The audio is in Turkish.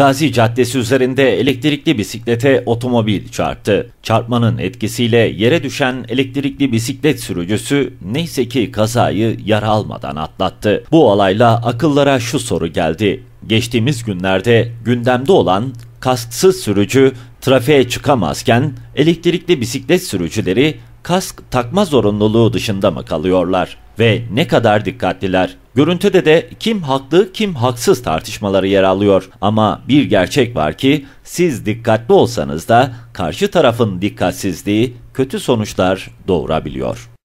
Gazi Caddesi üzerinde elektrikli bisiklete otomobil çarptı. Çarpmanın etkisiyle yere düşen elektrikli bisiklet sürücüsü neyse ki kazayı yara almadan atlattı. Bu olayla akıllara şu soru geldi. Geçtiğimiz günlerde gündemde olan kasksız sürücü trafiğe çıkamazken elektrikli bisiklet sürücüleri kask takma zorunluluğu dışında mı kalıyorlar ve ne kadar dikkatliler? Görüntüde de kim haklı kim haksız tartışmaları yer alıyor. Ama bir gerçek var ki siz dikkatli olsanız da karşı tarafın dikkatsizliği kötü sonuçlar doğurabiliyor.